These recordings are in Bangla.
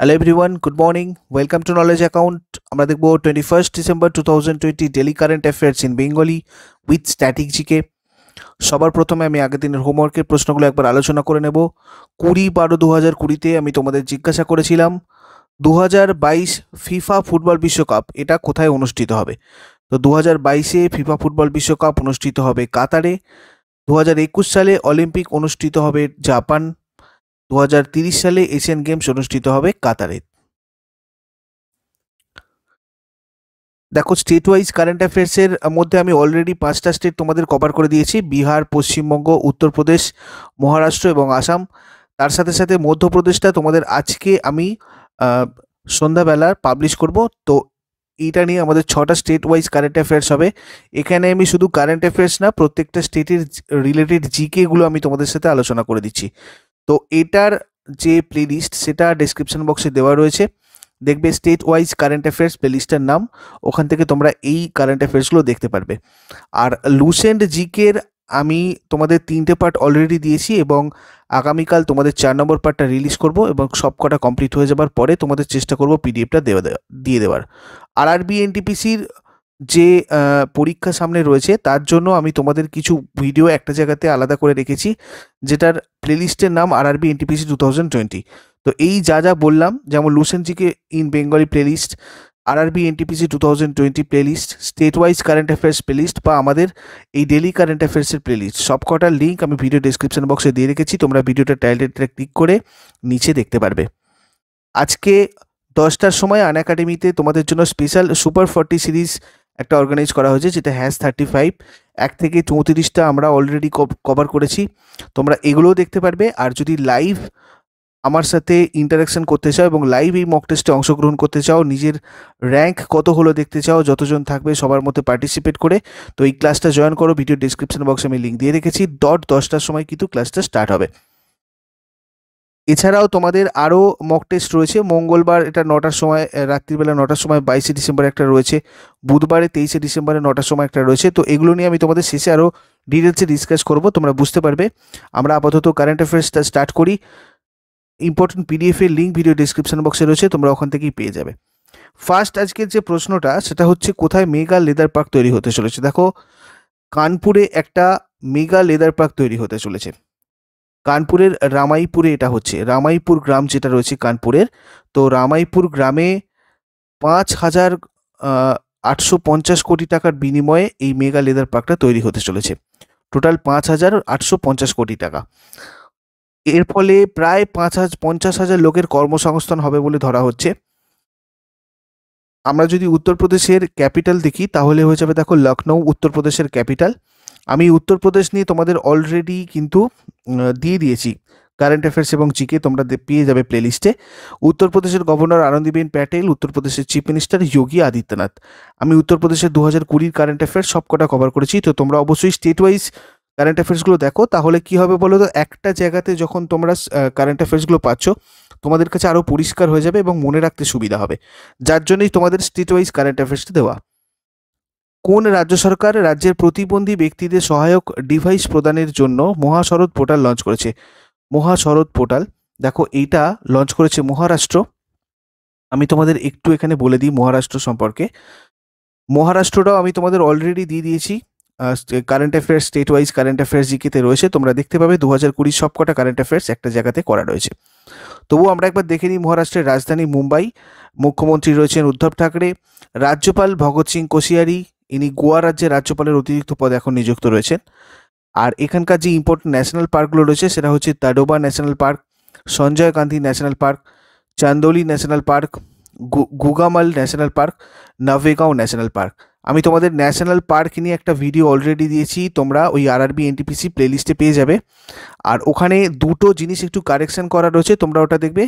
hello everyone good morning welcome to knowledge account আমরা দেখব twenty first December two thousand twenty daily current affairs in Bengali with static সবার প্রথমে আমি আগের দিনের হোমওয়ার্কের প্রশ্নগুলো একবার আলোচনা করে নেব কুড়ি বারো দু হাজার কুড়িতে আমি তোমাদের জিজ্ঞাসা করেছিলাম দু হাজার বাইশ ফিফা ফুটবল বিশ্বকাপ এটা কোথায় অনুষ্ঠিত হবে তো দু হাজার বাইশে ফিফা ফুটবল বিশ্বকাপ অনুষ্ঠিত হবে কাতারে দু হাজার একুশ সালে অলিম্পিক অনুষ্ঠিত হবে জাপান দু সালে এশিয়ান গেমস অনুষ্ঠিত হবে কাতারে দেখো স্টেট ওয়াইজ কারেন্ট অ্যাফেয়ার্সের মধ্যে আমি অলরেডি পাঁচটা স্টেট তোমাদের কভার করে দিয়েছি বিহার পশ্চিমবঙ্গ উত্তরপ্রদেশ মহারাষ্ট্র এবং আসাম তার সাথে সাথে মধ্যপ্রদেশটা তোমাদের আজকে আমি সন্ধ্যাবেলা পাবলিশ করব তো এইটা নিয়ে আমাদের ছটা স্টেট ওয়াইজ কারেন্ট অ্যাফেয়ার্স হবে এখানে আমি শুধু কারেন্ট অ্যাফেয়ার্স না প্রত্যেকটা স্টেটের রিলেটেড জিকেগুলো আমি তোমাদের সাথে আলোচনা করে দিচ্ছি তো এটার যে প্লেলিস্ট সেটা ডিসক্রিপশন বক্সে দেওয়া রয়েছে দেখবে স্টেট ওয়াইজ কারেন্ট অ্যাফেয়ার্স প্লেলিস্টের নাম ওখান থেকে তোমরা এই কারেন্ট অ্যাফেয়ার্সগুলো দেখতে পারবে আর লুসেন্ড জিকের আমি তোমাদের তিনটে পার্ট অলরেডি দিয়েছি এবং আগামীকাল তোমাদের চার নম্বর পার্টটা রিলিজ করব এবং সব কটা কমপ্লিট হয়ে যাবার পরে তোমাদের চেষ্টা করব পিডিএফটা দেওয়া দিয়ে দেওয়ার আর আর বি এনটিপিসির যে পরীক্ষা সামনে রয়েছে তার জন্য আমি তোমাদের কিছু ভিডিও একটা জায়গাতে আলাদা করে রেখেছি যেটার প্লেলিস্টের নাম আর RRB NTPC two thousand twenty তো এই যা যা বললাম যেমন লুসেনজিকে ইন বেঙ্গলি প্লেলিস্ট আর RRB NTPC two thousand twenty playlist state wise current affairs playlist বা আমাদের এই ডেলি কারেন্ট অ্যাফেয়ার্সের প্লেলিস্ট সব কটার লিঙ্ক আমি ভিডিও ডিসক্রিপশন বক্সে দিয়ে রেখেছি তোমরা ভিডিওটা টাইলেটে ক্লিক করে নিচে দেখতে পারবে আজকে দশটার সময় আন একাডেমিতে তোমাদের জন্য স্পেশাল সুপার ফর্টি সিরিজ একটা অর্গানাইজ করা হয়েছে যেটা হ্যাজ থার্টি ফাইভ এক থেকে চৌত্রিশটা আমরা অলরেডি কভার করেছি তোমরা এগুলোও দেখতে পারবে আর যদি লাইভ আমার সাথে ইন্টারাকশন করতে চাও এবং লাইভ এই মক টেস্টে অংশগ্রহণ করতে চাও নিজের র্যাঙ্ক কত হলো দেখতে চাও যতজন থাকবে সবার মধ্যে পার্টিসিপেট করে তো এই ক্লাসটা জয়েন করো ভিডিও ডিসক্রিপশন বক্সে আমি লিঙ্ক দিয়ে রেখেছি ডট দশটার সময় কিন্তু ক্লাসটা স্টার্ট হবে এছাড়াও তোমাদের আরও মক টেস্ট রয়েছে মঙ্গলবার এটা নটার সময় রাত্রিবেলা নটার সময় বাইশে ডিসেম্বর একটা রয়েছে বুধবারে তেইশে ডিসেম্বরে নটার সময় একটা রয়েছে তো এগুলো নিয়ে আমি তোমাদের শেষে আরও ডিটেলসে ডিসকাস করব তোমরা বুঝতে পারবে আমরা আপাতত কারেন্ট অ্যাফেয়ার্সটা স্টার্ট করি ইম্পর্টেন্ট এর লিঙ্ক ভিডিও ডিসক্রিপশন বক্সে রয়েছে তোমরা ওখান থেকেই পেয়ে যাবে ফার্স্ট আজকের যে প্রশ্নটা সেটা হচ্ছে কোথায় মেগা লেদার পার্ক তৈরি হতে চলেছে দেখো কানপুরে একটা মেগা লেদার পার্ক তৈরি হতে চলেছে কানপুরের রামাইপুরে এটা হচ্ছে রামাইপুর গ্রাম যেটা রয়েছে কানপুরের তো রামাইপুর গ্রামে পাঁচ হাজার আটশো পঞ্চাশ কোটি টাকার বিনিময়ে এই মেগা লেদার পার্কটা তৈরি হতে চলেছে টোটাল পাঁচ হাজার আটশো পঞ্চাশ কোটি টাকা এর ফলে প্রায় পাঁচ হাজার পঞ্চাশ হাজার লোকের কর্মসংস্থান হবে বলে ধরা হচ্ছে আমরা যদি উত্তরপ্রদেশের ক্যাপিটাল দেখি তাহলে হয়ে যাবে দেখো লখনৌ উত্তরপ্রদেশের ক্যাপিটাল আমি উত্তরপ্রদেশ নিয়ে তোমাদের অলরেডি কিন্তু দিয়ে দিয়েছি কারেন্ট অ্যাফেয়ার্স এবং জিকে তোমরা পেয়ে যাবে প্লেলিস্টে উত্তরপ্রদেশের গভর্নর আনন্দীবেন প্যাটেল উত্তরপ্রদেশের চিফ মিনিস্টার যোগী আদিত্যনাথ আমি উত্তরপ্রদেশের দু হাজার কুড়ির কারেন্ট অ্যাফেয়ার্স সবকটা কভার করেছি তো তোমরা অবশ্যই স্টেট ওয়াইজ কারেন্ট অ্যাফেয়ার্সগুলো দেখো তাহলে কি হবে বলো তো একটা জায়গাতে যখন তোমরা কারেন্ট অ্যাফেয়ার্সগুলো পাচ্ছ তোমাদের কাছে আরও পরিষ্কার হয়ে যাবে এবং মনে রাখতে সুবিধা হবে যার জন্যই তোমাদের স্টেট ওয়াইজ কারেন্ট অ্যাফেয়ার্সটা দেওয়া কোন রাজ্য সরকার রাজ্যের প্রতিবন্ধী ব্যক্তিদের সহায়ক ডিভাইস প্রদানের জন্য মহাশরৎ পোর্টাল লঞ্চ করেছে মহাশরৎ পোর্টাল দেখো এইটা লঞ্চ করেছে মহারাষ্ট্র আমি তোমাদের একটু এখানে বলে দিই মহারাষ্ট্র সম্পর্কে মহারাষ্ট্রটাও আমি তোমাদের অলরেডি দিয়ে দিয়েছি current affairs state wise current affairs জিকেতে রয়েছে তোমরা দেখতে পাবে দু হাজার কুড়ির সবকটা কারেন্ট অ্যাফেয়ার্স একটা জায়গাতে করা রয়েছে তবুও আমরা একবার দেখে নিই মহারাষ্ট্রের রাজধানী মুম্বাই মুখ্যমন্ত্রী রয়েছেন উদ্ধব ঠাকরে রাজ্যপাল ভগৎ সিং কোশিয়ারি ইনি গোয়া রাজ্যের রাজ্যপালের অতিরিক্ত পদে এখন নিযুক্ত রয়েছেন আর এখানকার যে ইম্পর্টেন্ট ন্যাশনাল পার্কগুলো রয়েছে সেটা হচ্ছে Tadoba national park Sanjay Gandhi national park Chandoli national park Gugamal national park Navegaon national park আমি তোমাদের ন্যাশনাল পার্ক নিয়ে একটা ভিডিও অলরেডি দিয়েছি তোমরা ওই আর আরবি এনটিপিসি প্লেলিস্টে পেয়ে যাবে আর ওখানে দুটো জিনিস একটু কারেকশান করা রয়েছে তোমরা ওটা দেখবে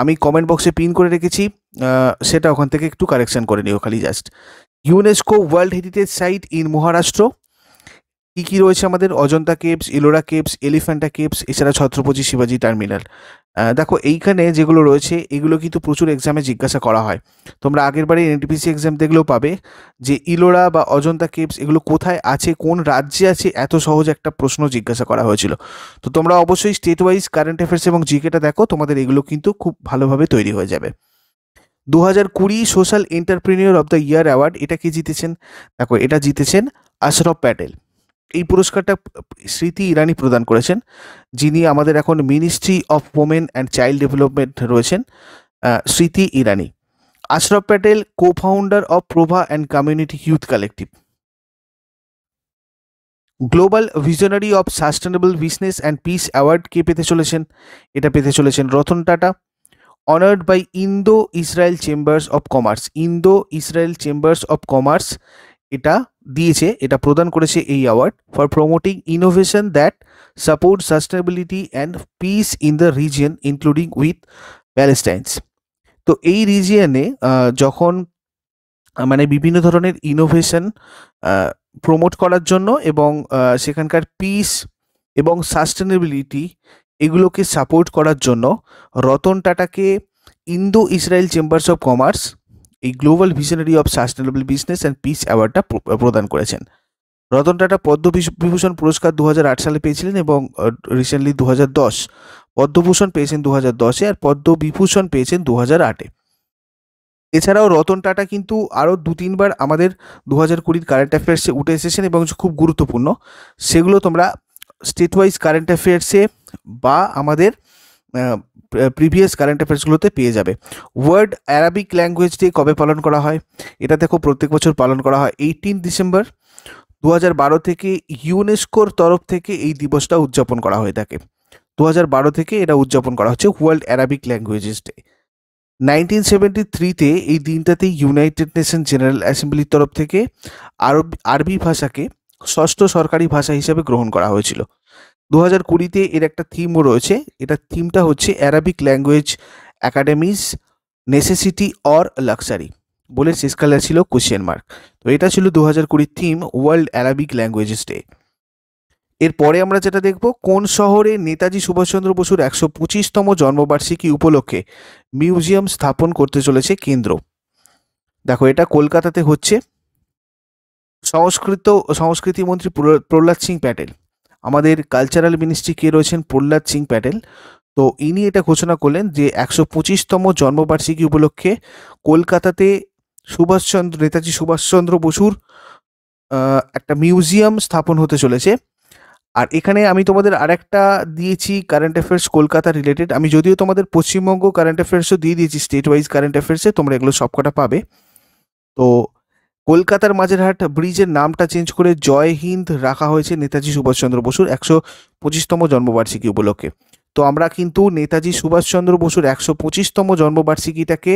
আমি কমেন্ট বক্সে পিন করে রেখেছি সেটা ওখান থেকে একটু কারেকশান করে নিও খালি just UNESCO world heritage site in Maharashtra কী কী রয়েছে আমাদের Ajanta caves Ellora caves Elephanta caves এছাড়া ছত্রপতি শিবাজি টার্মিনাল দেখো এইখানে যেগুলো রয়েছে এগুলো কিন্তু প্রচুর এক্সামে জিজ্ঞাসা করা হয় তোমরা আগের বারে এনটিপিসি এক্সাম দেখলেও পাবে যে ইলোরা বা অজন্তা কেভস এগুলো কোথায় আছে কোন রাজ্যে আছে এত সহজ একটা প্রশ্ন জিজ্ঞাসা করা হয়েছিল তো তোমরা অবশ্যই স্টেট ওয়াইজ কারেন্ট অ্যাফেয়ার্স এবং জিকেটা দেখো তোমাদের এগুলো কিন্তু খুব ভালোভাবে তৈরি হয়ে যাবে দু হাজার কুড়ি social entrepreneur of the year award এটা কি জিতেছেন দেখো এটা জিতেছেন আশরফ প্যাটেল এই পুরস্কারটা স্মৃতি ইরানি প্রদান করেছেন যিনি আমাদের এখন ministry of women and child development রয়েছেন Smriti Irani Ashraf Patel co founder of Prabha and community youth collective global visionary of sustainable business and peace award কে পেতে চলেছেন এটা পেতে চলেছেন Ratan Tata honoured by Indo Israel chambers of commerce Indo Israel chambers of commerce এটা দিয়েছে এটা প্রদান করেছে এই award for promoting innovation that support sustainability and peace in the region including with Palestinians তো এই রিজিয়নে যখন মানে বিভিন্ন ধরনের ইনোভেশন প্রমোট করার জন্য এবং সেখানকার পিস এবং সাস্টেনেবিলিটি এগুলোকে সাপোর্ট করার জন্য রতন টাটাকে Indo Israel chambers of commerce এই global visionary of sustainable business and peace অ্যাওয়ার্ডটা প্রদান করেছেন রতন টাটা পদ্মবিভূষণ পুরস্কার দু সালে পেয়েছিলেন এবং রিসেন্টলি দু পদ্মভূষণ পেয়েছেন দু দশে আর পদ্মবিভূষণ পেয়েছেন দু আটে এছাড়াও রতন টাটা কিন্তু আরও দু তিনবার আমাদের দু হাজার কুড়ির কারেন্ট অ্যাফেয়ার্সে উঠে এসেছেন এবং খুব গুরুত্বপূর্ণ সেগুলো তোমরা স্টেট ওয়াইজ কারেন্ট অ্যাফেয়ার্সে বা আমাদের প্রিভিয়াস কারেন্ট অ্যাফেয়ার্সগুলোতে পেয়ে যাবে ওয়ার্ল্ড অ্যারাবিক ল্যাঙ্গুয়েজ ডে কবে পালন করা হয় এটা দেখো প্রত্যেক বছর পালন করা হয় এইটিন ডিসেম্বর দু থেকে ইউনেস্কোর তরফ থেকে এই দিবসটা উদযাপন করা হয়ে থাকে দু থেকে এটা উদযাপন করা হচ্ছে world Arabic languages day nineteen seventy থ্রিতে এই দিনটাতে ইউনাইটেড নেশন জেনারেল অ্যাসেম্বলির তরফ থেকে আরব আরবি ভাষাকে ষষ্ঠ সরকারি ভাষা হিসেবে গ্রহণ করা হয়েছিল দু হাজার কুড়িতে এর একটা থিমও রয়েছে এটার থিমটা হচ্ছে Arabic language academies necessity or luxury বলে শেষ কালার ছিল কোশ্চেন মার্ক তো এটা ছিল দু হাজার কুড়ির theme world Arabic languages day এরপরে আমরা যেটা দেখব কোন শহরে নেতাজি সুভাষচন্দ্র বসুর একশো পঁচিশতম জন্মবার্ষিকী উপলক্ষে মিউজিয়াম স্থাপন করতে চলেছে কেন্দ্র দেখো এটা কলকাতাতে হচ্ছে সংস্কৃত সংস্কৃতি মন্ত্রী প্রহ্লাদ সিং প্যাটেল আমাদের কালচারাল মিনিস্ট্রি কে রয়েছেন প্রহ্লাদ সিং প্যাটেল তো ইনি এটা ঘোষণা করলেন যে একশো পঁচিশতম জন্মবার্ষিকী উপলক্ষে কলকাতাতে সুভাষচন্দ্র নেতাজি সুভাষচন্দ্র বসুর একটা মিউজিয়াম স্থাপন হতে চলেছে আর এখানে আমি তোমাদের আরেকটা দিয়েছি কারেন্ট অ্যাফেয়ার্স কলকাতা রিলেটেড আমি যদিও তোমাদের পশ্চিমবঙ্গ কারেন্ট অ্যাফেয়ার্সও দিয়ে দিয়েছি স্টেট ওয়াইজ কারেন্ট অ্যাফেয়ার্সে তোমরা এগুলো সবকটা পাবে তো কলকাতার মাঝেরহাট ব্রিজের নামটা চেঞ্জ করে জয় হিন্দ রাখা হয়েছে নেতাজি সুভাষচন্দ্র বসুর একশো পঁচিশতম জন্মবার্ষিকী উপলক্ষে তো আমরা কিন্তু নেতাজি সুভাষচন্দ্র বসুর একশো পঁচিশতম জন্মবার্ষিকীটাকে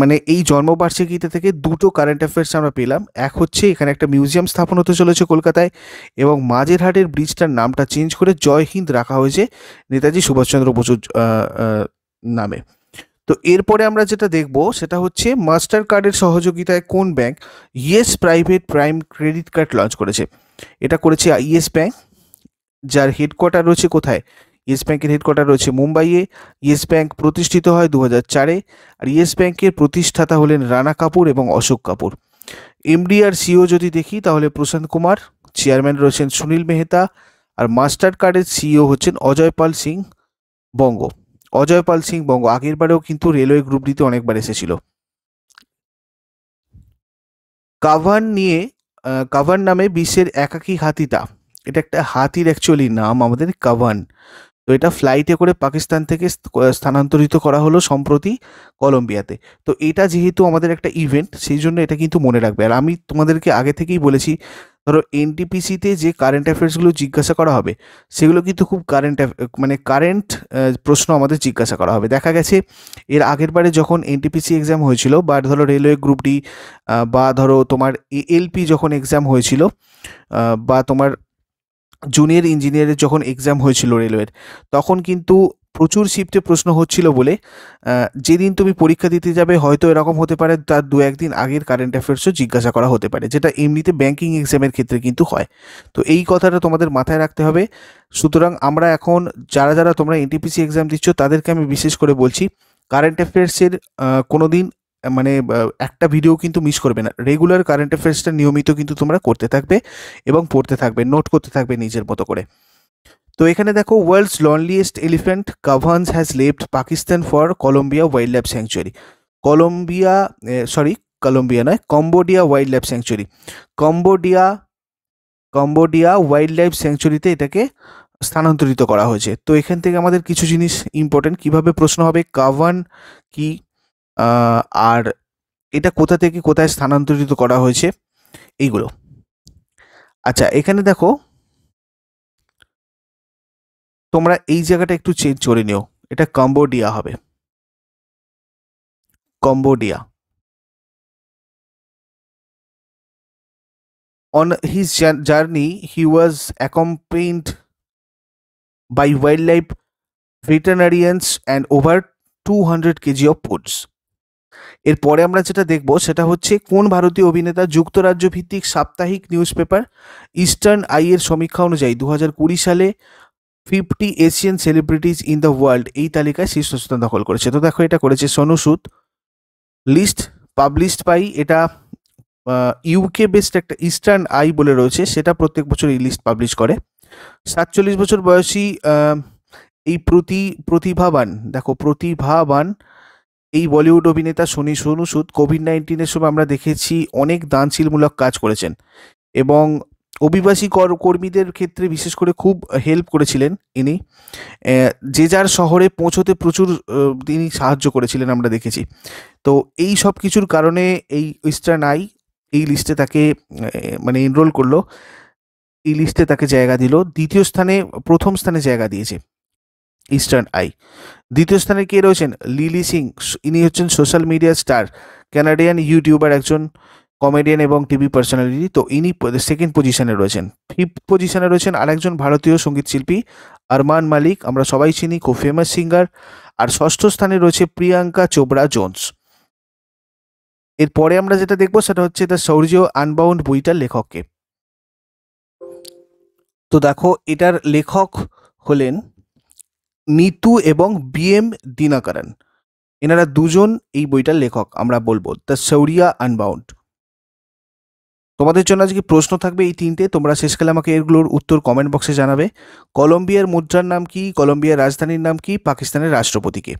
মানে এই জন্মবার্ষিকীতে থেকে দুটো কারেন্ট অ্যাফেয়ার্স আমরা পেলাম এক হচ্ছে এখানে একটা মিউজিয়াম স্থাপন হতে চলেছে কলকাতায় এবং মাঝেরহাটের ব্রিজটার নামটা চেঞ্জ করে জয় হিন্দ রাখা হয়েছে নেতাজি সুভাষচন্দ্র বসুর নামে তো এরপরে আমরা যেটা দেখব সেটা হচ্ছে মাস্টার কার্ডের সহযোগিতায় কোন bank Yes private prime credit card launch করেছে এটা করেছে ইয়েস ব্যাংক যার হেডকোয়ার্টার রয়েছে কোথায় ইয়েস ব্যাংকের হেডকোয়ার্টার রয়েছে মুম্বাইয়ে ইয়েস ব্যাংক প্রতিষ্ঠিত হয় দু চারে আর ইয়েস ব্যাংকের প্রতিষ্ঠাতা হলেন রানা কাপুর এবং অশোক কাপুর এমডি আর সিও যদি দেখি তাহলে প্রশান্ত কুমার চেয়ারম্যান রয়েছেন সুনীল মেহতা আর মাস্টার কার্ডের সিইও হচ্ছেন অজয় পাল সিং বঙ্গ অজয় পাল সিং বঙ্গ আগের বারেও কিন্তু রেলওয়ে গ্রুপ ডিতে অনেকবার এসেছিল কাভান নিয়ে কাভান নামে বিশ্বের একাকি হাতিটা এটা একটা হাতির অ্যাকচুয়ালি নাম আমাদের কাভান তো এটা ফ্লাইটে করে পাকিস্তান থেকে স্থানান্তরিত করা হলো সম্প্রতি কলম্বিয়াতে তো এটা যেহেতু আমাদের একটা ইভেন্ট সেই জন্য এটা কিন্তু মনে রাখবে আর আমি তোমাদেরকে আগে থেকেই বলেছি ধরো এনটিপিসিতে যে কারেন্ট অ্যাফেয়ার্সগুলো জিজ্ঞাসা করা হবে সেগুলো কিন্তু খুব কারেন্ট মানে কারেন্ট প্রশ্ন আমাদের জিজ্ঞাসা করা হবে দেখা গেছে এর আগের বারে যখন এনটিপিসি এক্সাম হয়েছিল বা ধরো রেলওয়ে গ্রুপ ডি বা ধরো তোমার এলপি যখন এক্সাম হয়েছিল বা তোমার জুনিয়র ইঞ্জিনিয়ারের যখন এক্সাম হয়েছিল রেলওয়ের তখন কিন্তু প্রচুর শিফটে প্রশ্ন হচ্ছিল বলে যেদিন তুমি পরীক্ষা দিতে যাবে হয়তো এরকম হতে পারে তার দু একদিন আগের কারেন্ট অ্যাফেয়ার্সও জিজ্ঞাসা করা হতে পারে যেটা এমনিতে ব্যাঙ্কিং এক্সামের ক্ষেত্রে কিন্তু হয় তো এই কথাটা তোমাদের মাথায় রাখতে হবে সুতরাং আমরা এখন যারা যারা তোমরা এনটিপিসি এক্সাম দিচ্ছ তাদেরকে আমি বিশেষ করে বলছি কারেন্ট অ্যাফেয়ার্সের কোনো দিন মানে একটা ভিডিও কিন্তু মিস করবে না রেগুলার কারেন্ট অ্যাফেয়ার্সটা নিয়মিত কিন্তু তোমরা করতে থাকবে এবং পড়তে থাকবে নোট করতে থাকবে নিজের মতো করে তো এখানে দেখো world's loneliest elephant Kaavan's has left Pakistan for Colombia wildlife sanctuary Colombia sorry Colombia নয় Cambodia wildlife sanctuary Cambodia Cambodia wildlife স্যাংচুয়ারিতে এটাকে স্থানান্তরিত করা হয়েছে তো এখান থেকে আমাদের কিছু জিনিস ইম্পর্টেন্ট কিভাবে প্রশ্ন হবে কাভান কি আর এটা কোথা থেকে কোথায় স্থানান্তরিত করা হয়েছে এইগুলো আচ্ছা এখানে দেখো তোমরা এই জায়গাটা একটু চেঞ্জ করে নিও এটা কম্বোডিয়া হবে Cambodia on journey he was he by wildlife wildlife and over two hundred KG of foods এরপরে আমরা যেটা দেখব সেটা হচ্ছে কোন ভারতীয় অভিনেতা যুক্তরাজ্য ভিত্তিক সাপ্তাহিক নিউজ পেপার ইস্টার্ন আইয়ের সমীক্ষা অনুযায়ী দু সালে fifty Asian celebrities in the world এই তালিকায় শীর্ষস্থান দখল করেছে তো দেখো এটা করেছে Sonu Sood list published by এটা ইউকে বেসড একটা ইস্টার্ন আই বলে রয়েছে সেটা প্রত্যেক বছর এই লিস্ট পাবলিশ করে সাতচল্লিশ বছর বয়সী এই প্রতি প্রতিভাবান দেখো প্রতিভাবান এই বলিউড অভিনেতা সোনি সোনু সুদ কোভিড নাইন্টিনের সময় আমরা দেখেছি অনেক দানশীলমূলক কাজ করেছেন এবং অভিবাসী কর কর্মীদের ক্ষেত্রে বিশেষ করে খুব হেল্প করেছিলেন ইনি যে যার শহরে পৌঁছতে প্রচুর তিনি সাহায্য করেছিলেন আমরা দেখেছি তো এই সব কিছুর কারণে এই ইস্টার্ন আই এই লিস্টে তাকে মানে এনরোল করলো এই লিস্টে তাকে জায়গা দিল দ্বিতীয় স্থানে প্রথম স্থানে জায়গা দিয়েছে ইস্টার্ন আই দ্বিতীয় স্থানে কে রয়েছেন লিলি সিং ইনি হচ্ছেন social media star Canadian YouTuber একজন কমেডিয়ান এবং টিভি পার্সোনালিটি তো ইনি সেকেন্ড পজিশনে রয়েছেন ফিফথ পজিশনে রয়েছেন আরেকজন ভারতীয় সঙ্গীত শিল্পী আরমান মালিক আমরা সবাই চিনি খুব ফেমাস সিঙ্গার আর ষষ্ঠ স্থানে রয়েছে প্রিয়াঙ্কা চোপড়া জোন্স এরপরে আমরা যেটা দেখবো সেটা হচ্ছে দ্য শৌর্য আনবাউন্ড বইটার লেখককে তো দেখো এটার লেখক হলেন নিতু এবং বি এম দিনাকারণ এনারা দুজন এই বইটার লেখক আমরা বলবো দ্য শৌরিয়া আনবাউন্ড তোমাদের জন্য আজকে প্রশ্ন থাকবে এই তিনটে তোমরা শেষকালে আমাকে এগুলোর উত্তর কমেন্ট বক্সে জানাবে কলম্বিয়ার মুদ্রার নাম কি কলম্বিয়ার রাজধানীর নাম কি পাকিস্তানের রাষ্ট্রপতিকে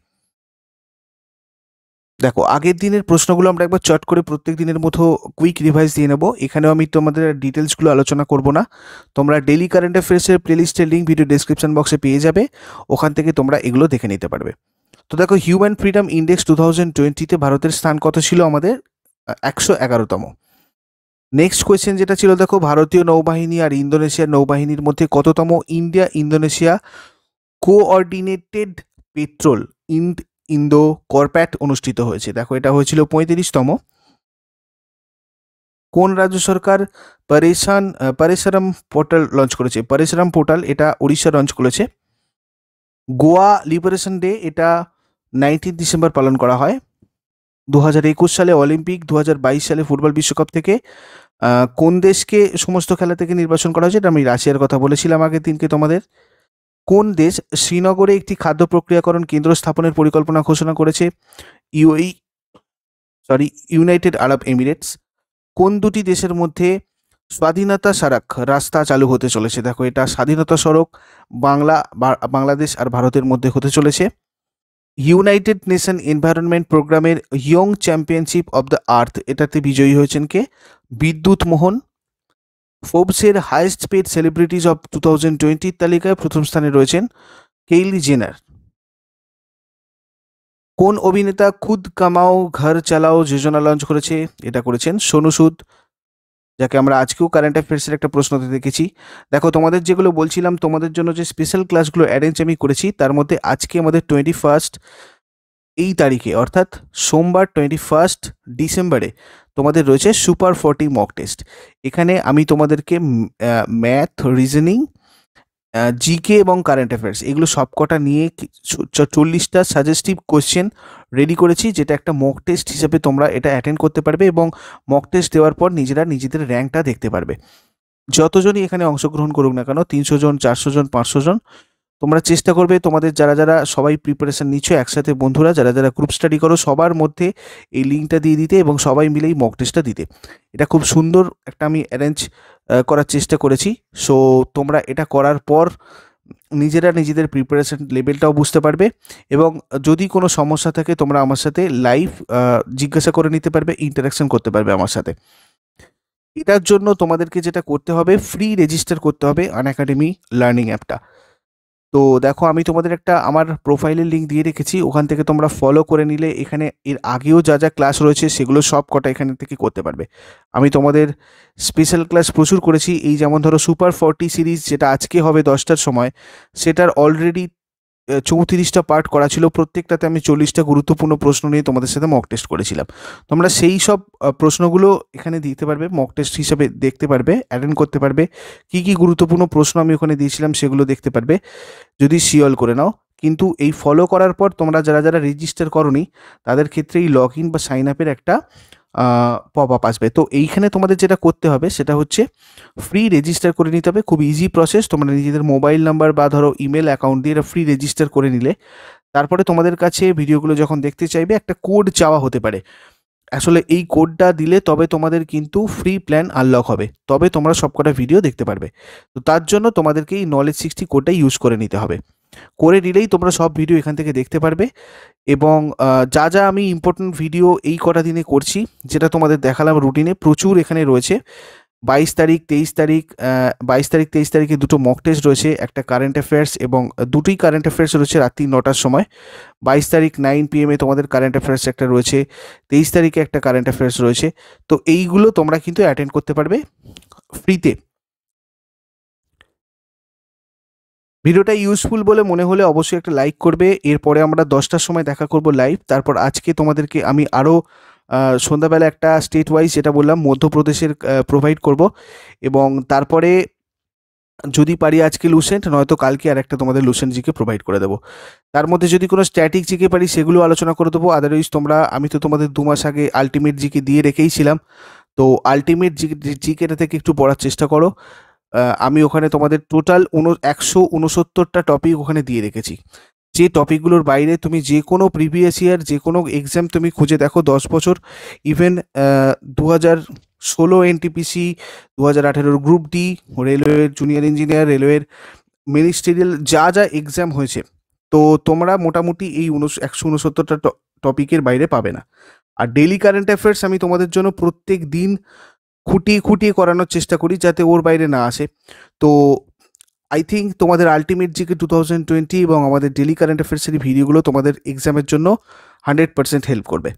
দেখো আগের দিনের প্রশ্নগুলো আমরা একবার চট করে প্রত্যেক দিনের মতো কুইক রিভাইজ দিয়ে নেবো এখানেও আমি তোমাদের ডিটেলসগুলো আলোচনা করব না তোমরা ডেলি কারেন্ট অ্যাফেয়ার্সের প্লেলিস্টের লিঙ্ক ভিডিও ডিসক্রিপশন বক্সে পেয়ে যাবে ওখান থেকে তোমরা এগুলো দেখে নিতে পারবে তো দেখো human freedom index two thousand টোয়েন্টিতে ভারতের স্থান কত ছিল আমাদের একশো এগারোতম নেক্সট কোয়েশ্চেন যেটা ছিল দেখো ভারতীয় নৌবাহিনী আর ইন্দোনেশিয়ার নৌবাহিনীর মধ্যে কততম India Indonesia coordinated patrol Ind Indo CORPAT অনুষ্ঠিত হয়েছে দেখো এটা হয়েছিল পঁয়ত্রিশতম কোন রাজ্য সরকার পারেশান পরেশারাম পোর্টাল লঞ্চ করেছে পরেশারাম পোর্টাল এটা উড়িষ্যা লঞ্চ করেছে গোয়া লিবারেশন ডে এটা নাইনটিন ডিসেম্বর পালন করা হয় দু সালে অলিম্পিক দু সালে ফুটবল বিশ্বকাপ থেকে কোন দেশকে সমস্ত খেলা থেকে নির্বাচন করা হয়েছে এটা আমি রাশিয়ার কথা বলেছিলাম আগের দিনকে তোমাদের কোন দেশ শ্রীনগরে একটি খাদ্য প্রক্রিয়াকরণ কেন্দ্র স্থাপনের পরিকল্পনা ঘোষণা করেছে UAE sorry United Arab Emirates কোন দুটি দেশের মধ্যে স্বাধীনতা সারাক রাস্তা চালু হতে চলেছে দেখো এটা স্বাধীনতা সড়ক বাংলা বাংলাদেশ আর ভারতের মধ্যে হতে চলেছে ইউনাইটেড নেশন এনভায়রনমেন্ট প্রোগ্রামের young championship of the earth এটাতে বিজয়ী হয়েছেন কে বিদ্যুৎ মোহন ফোর্বসের highest paid celebrities of two thousand টোয়েন্টির তালিকায় প্রথম স্থানে রয়েছেন কেইলি জেনার কোন অভিনেতা খুদ কামাও ঘর চালাও যোজনা লঞ্চ করেছে এটা করেছেন সোনু সুদ যাকে আমরা আজকেও কারেন্ট অ্যাফেয়ার্সের একটা প্রশ্নতে দেখেছি দেখো তোমাদের যেগুলো বলছিলাম তোমাদের জন্য যে স্পেশাল ক্লাসগুলো অ্যারেঞ্জ আমি করেছি তার মধ্যে আজকে আমাদের টোয়েন্টি ফার্স্ট এই তারিখে অর্থাৎ সোমবার টোয়েন্টি ফার্স্ট ডিসেম্বরে তোমাদের রয়েছে সুপার ফর্টি মক টেস্ট এখানে আমি তোমাদেরকে ম্যাথ রিজনিং জিকে এবং কারেন্ট অ্যাফেয়ার্স এগুলো সবকটা নিয়ে চল্লিশটা সাজেস্টিভ কোয়েশ্চেন রেডি করেছি যেটা একটা মক টেস্ট হিসেবে তোমরা এটা অ্যাটেন্ড করতে পারবে এবং মক টেস্ট দেওয়ার পর নিজেরা নিজেদের র্যাঙ্কটা দেখতে পারবে যতজনই এখানে অংশগ্রহণ করুক না কেন তিনশো জন চারশো জন পাঁচশো জন তোমরা চেষ্টা করবে তোমাদের যারা যারা সবাই প্রিপারেশান নিচ্ছ একসাথে বন্ধুরা যারা যারা গ্রুপ স্টাডি করো সবার মধ্যে এই লিঙ্কটা দিয়ে দিতে এবং সবাই মিলেই মক টেস্টটা দিতে এটা খুব সুন্দর একটা আমি অ্যারেঞ্জ করার চেষ্টা করেছি সো তোমরা এটা করার পর নিজেরা নিজেদের প্রিপারেশন লেভেলটাও বুঝতে পারবে এবং যদি কোনো সমস্যা থাকে তোমরা আমার সাথে লাইভ জিজ্ঞাসা করে নিতে পারবে ইন্টারাকশন করতে পারবে আমার সাথে এটার জন্য তোমাদেরকে যেটা করতে হবে ফ্রি রেজিস্টার করতে হবে আন একাডেমি লার্নিং অ্যাপটা তো দেখো আমি তোমাদের একটা আমার প্রোফাইলের লিঙ্ক দিয়ে রেখেছি ওখান থেকে তোমরা ফলো করে নিলে এখানে এর আগেও যা যা ক্লাস রয়েছে সেগুলো সব কটা এখান থেকে করতে পারবে আমি তোমাদের স্পেশাল ক্লাস প্রচুর করেছি এই যেমন ধরো সুপার ফর্টি সিরিজ যেটা আজকে হবে দশটার সময় সেটার অলরেডি চৌত্রিশটা পার্ট করা ছিল প্রত্যেকটাতে আমি চল্লিশটা গুরুত্বপূর্ণ প্রশ্ন নিয়ে তোমাদের সাথে মক টেস্ট করেছিলাম তোমরা সেই সব প্রশ্নগুলো এখানে দিতে পারবে মক টেস্ট হিসাবে দেখতে পারবে অ্যাটেন্ড করতে পারবে কি কি গুরুত্বপূর্ণ প্রশ্ন আমি ওখানে দিয়েছিলাম সেগুলো দেখতে পারবে যদি সিওল করে নাও কিন্তু এই ফলো করার পর তোমরা যারা যারা রেজিস্টার করনি তাদের ক্ষেত্রে এই লগ ইন বা সাইন আপের একটা পপ আপ আসবে তো এইখানে তোমাদের যেটা করতে হবে সেটা হচ্ছে ফ্রি রেজিস্টার করে নিতে হবে খুব ইজি প্রসেস তোমরা নিজেদের মোবাইল নাম্বার বা ধরো ইমেল অ্যাকাউন্ট দিয়ে ফ্রি রেজিস্টার করে নিলে তারপরে তোমাদের কাছে ভিডিওগুলো যখন দেখতে চাইবে একটা কোড চাওয়া হতে পারে আসলে এই কোডটা দিলে তবে তোমাদের কিন্তু ফ্রি প্ল্যান আনলক হবে তবে তোমরা সবকটা ভিডিও দেখতে পারবে তো তার জন্য তোমাদেরকে এই নলেজ সিক্সটি কোডটা ইউজ করে নিতে হবে করে নিলেই তোমরা সব ভিডিও এখান থেকে দেখতে পারবে এবং যা যা আমি ইম্পর্টেন্ট ভিডিও এই কটা দিনে করছি যেটা তোমাদের দেখালাম রুটিনে প্রচুর এখানে রয়েছে বাইশ তারিখ তেইশ তারিখ বাইশ তারিখ তেইশ তারিখে দুটো মক টেস্ট রয়েছে একটা কারেন্ট অ্যাফেয়ার্স এবং দুটোই কারেন্ট অ্যাফেয়ার্স রয়েছে রাত্রি নটার সময় বাইশ তারিখ নাইন পিএমে তোমাদের কারেন্ট অ্যাফেয়ার্স একটা রয়েছে তেইশ তারিখে একটা কারেন্ট অ্যাফেয়ার্স রয়েছে তো এইগুলো তোমরা কিন্তু অ্যাটেন্ড করতে পারবে ফ্রিতে ভিডিওটা ইউজফুল বলে মনে হলে অবশ্যই একটা লাইক করবে এরপরে আমরা দশটার সময় দেখা করব লাইভ তারপর আজকে তোমাদেরকে আমি আরও সন্ধ্যাবেলা একটা স্টেট ওয়াইজ যেটা বললাম মধ্যপ্রদেশের প্রোভাইড করব এবং তারপরে যদি পারি আজকে লুসেন্ট নয়তো কালকে আর একটা তোমাদের লুসেন্ট জিকে প্রোভাইড করে দেবো তার মধ্যে যদি কোনো স্ট্যাটিক জিকে পারি সেগুলো আলোচনা করে দেবো আদারওয়াইজ তোমরা আমি তো তোমাদের দু মাস আগে আলটিমেট জিকে দিয়ে রেখেইছিলাম তো আলটিমেট জিকেটা থেকে একটু পড়ার চেষ্টা করো আমি ওখানে তোমাদের টোটাল একশো উনসত্তরটা টপিক ওখানে দিয়ে রেখেছি যে টপিকগুলোর বাইরে তুমি যে কোনো প্রিভিয়াস ইয়ার যে কোনো এক্সাম তুমি খুঁজে দেখো দশ বছর ইভেন দু হাজার ষোলো এনটিপিসি দু হাজার আঠেরোর গ্রুপ ডি রেলওয়ের জুনিয়র ইঞ্জিনিয়ার রেলওয়ের মিনিস্টেরিয়াল যা যা এক্সাম হয়েছে তো তোমরা মোটামুটি এই উনশো একশো উনসত্তরটা টপিকের বাইরে পাবে না আর ডেলি কারেন্ট অ্যাফেয়ার্স আমি তোমাদের জন্য প্রত্যেক দিন খুঁটিয়ে খুঁটিয়ে করানোর চেষ্টা করি যাতে ওর বাইরে না আসে তো আই থিঙ্ক তোমাদের ultimate GK two thousand twenty এবং আমাদের ডেলি কারেন্ট অ্যাফেয়ার্সের ভিডিওগুলো তোমাদের এক্সামের জন্য হান্ড্রেড পার্সেন্ট হেল্প করবে